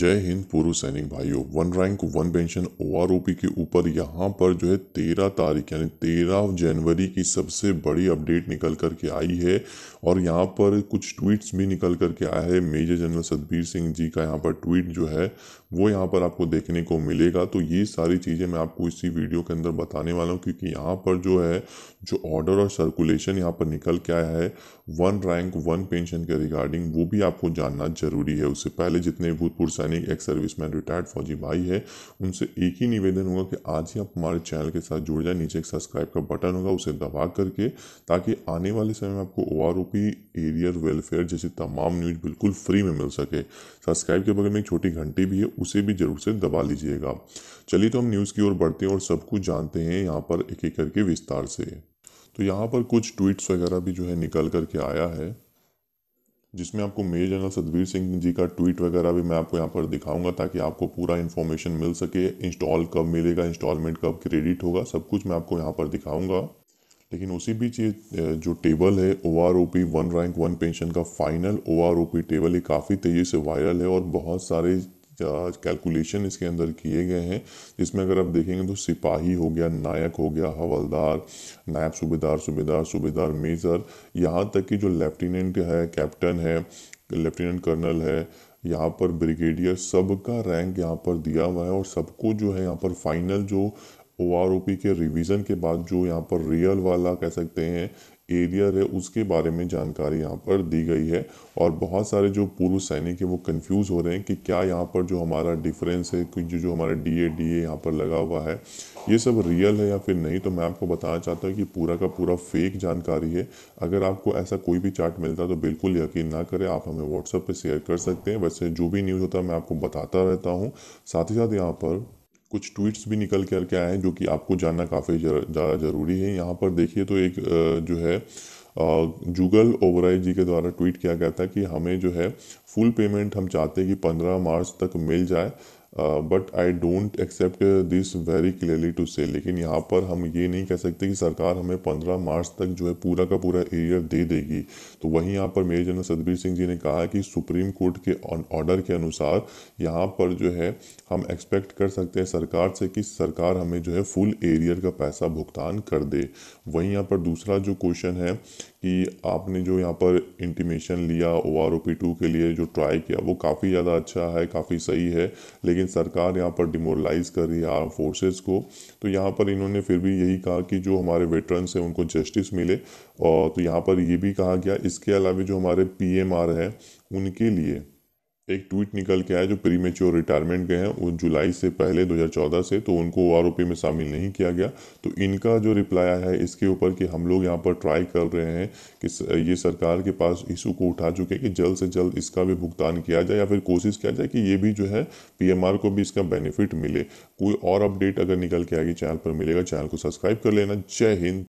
जय हिंद पूर्व सैनिक भाइयों one rank one pension O R O P के ऊपर यहाँ पर जो है तेरह तारीख यानी तेरह जनवरी की सबसे बड़ी अपडेट निकल कर के आई है और यहाँ पर कुछ ट्वीट्स भी निकल कर के आया है मेजर जनरल सतबीर सिंह जी का यहाँ पर ट्वीट जो है वो यहाँ पर आपको देखने को मिलेगा तो ये सारी चीज़ें मैं आपको इसी वीडियो के अंदर बताने वाला हूँ क्योंकि यहाँ पर जो है जो ऑर्डर और सर्कुलेशन यहाँ पर निकल के आया है वन रैंक वन पेंशन के रिगार्डिंग वो भी आपको जानना जरूरी है उससे पहले जितने भूतपूर्व सैनिक एक्स सर्विस मैन रिटायर्ड फौजी भाई है उनसे एक ही निवेदन होगा कि आज ही आप हमारे चैनल के साथ जुड़ जाए नीचे एक सब्सक्राइब का बटन होगा उसे दबा करके ताकि आने वाले समय में आपको O R O P arrear welfare जैसी तमाम न्यूज बिल्कुल फ्री में मिल सके सब्सक्राइब के बगल में एक छोटी घंटी भी है उसे भी जरूर से दबा लीजिएगा चलिए तो हम न्यूज़ की ओर बढ़ते हैं और सब कुछ जानते हैं यहाँ पर एक एक करके विस्तार से तो यहाँ पर कुछ ट्वीट्स वगैरह भी जो है निकल करके आया है जिसमें आपको मेजर जनरल सतबीर सिंह जी का ट्वीट वगैरह भी मैं आपको यहाँ पर दिखाऊंगा ताकि आपको पूरा इन्फॉर्मेशन मिल सके इंस्टॉल कब मिलेगा इंस्टॉलमेंट कब क्रेडिट होगा सब कुछ मैं आपको यहाँ पर दिखाऊंगा लेकिन उसी बीच ये जो टेबल है O R O P one rank one pension का final O R O P table ये काफ़ी तेज़ी से वायरल है और बहुत सारे कैलकुलेशन इसके अंदर किए गए हैं जिसमें अगर आप देखेंगे तो सिपाही हो गया नायक हो गया हवलदार नायब सूबेदार सूबेदार सूबेदार मेजर यहाँ तक कि जो लेफ्टिनेंट है कैप्टन है लेफ्टिनेंट कर्नल है यहाँ पर ब्रिगेडियर सबका रैंक यहाँ पर दिया हुआ है और सबको जो है यहाँ पर फाइनल जो ओ आर ओ पी के रिवीजन के बाद जो यहाँ पर रियल वाला कह सकते हैं एरिया है उसके बारे में जानकारी यहाँ पर दी गई है और बहुत सारे जो पूर्व सैनिक हैं वो कंफ्यूज हो रहे हैं कि क्या यहाँ पर जो हमारा डिफरेंस है जो जो हमारा डी ए डी ए यहाँ पर लगा हुआ है ये सब रियल है या फिर नहीं तो मैं आपको बताना चाहता हूँ कि पूरा का पूरा फेक जानकारी है अगर आपको ऐसा कोई भी चार्ट मिलता है तो बिल्कुल यकीन ना करें आप हमें व्हाट्सएप पर शेयर कर सकते हैं वैसे जो भी न्यूज़ होता है मैं आपको बताता रहता हूँ साथ ही साथ यहाँ पर कुछ ट्वीट्स भी निकल कर के आए हैं जो कि आपको जानना काफ़ी ज़्यादा ज़रूरी है यहाँ पर देखिए तो एक जो है जुगल ओबराय जी के द्वारा ट्वीट किया गया था कि हमें जो है फुल पेमेंट हम चाहते हैं कि पंद्रह मार्च तक मिल जाए but I don't accept this very clearly to से लेकिन यहाँ पर हम ये नहीं कह सकते कि सरकार हमें 15 मार्च तक जो है पूरा का पूरा एरिया दे देगी तो वहीं यहाँ पर मेजर जनरल सतबीर सिंह जी ने कहा कि सुप्रीम कोर्ट के ऑर्डर के अनुसार यहाँ पर जो है हम एक्सपेक्ट कर सकते हैं सरकार से कि सरकार हमें जो है फुल एरियर का पैसा भुगतान कर दे वहीं यहाँ पर दूसरा जो क्वेश्चन है कि आपने जो यहाँ पर इंटीमेशन लिया O R O P two के लिए जो ट्राई किया वो काफ़ी ज़्यादा अच्छा है काफ़ी सही है लेकिन लेकिन सरकार यहाँ पर डिमोरलाइज कर रही है आर्म फोर्सेस को तो यहाँ पर इन्होंने फिर भी यही कहा कि जो हमारे वेटरन्स हैं उनको जस्टिस मिले और तो यहाँ पर ये भी कहा गया इसके अलावा जो हमारे पी है उनके लिए एक ट्वीट निकल के आया जो प्रीमेच्योर रिटायरमेंट गए हैं वो जुलाई से पहले 2014 से तो उनको ओ में शामिल नहीं किया गया तो इनका जो रिप्लाई आया है इसके ऊपर कि हम लोग यहाँ पर ट्राई कर रहे हैं कि ये सरकार के पास इशू को उठा चुके हैं कि जल्द से जल्द इसका भी भुगतान किया जाए या फिर कोशिश किया जाए कि ये भी जो है पी को भी इसका बेनिफिट मिले कोई और अपडेट अगर निकल के आएगी चैनल पर मिलेगा चैनल को सब्सक्राइब कर लेना जय हिंद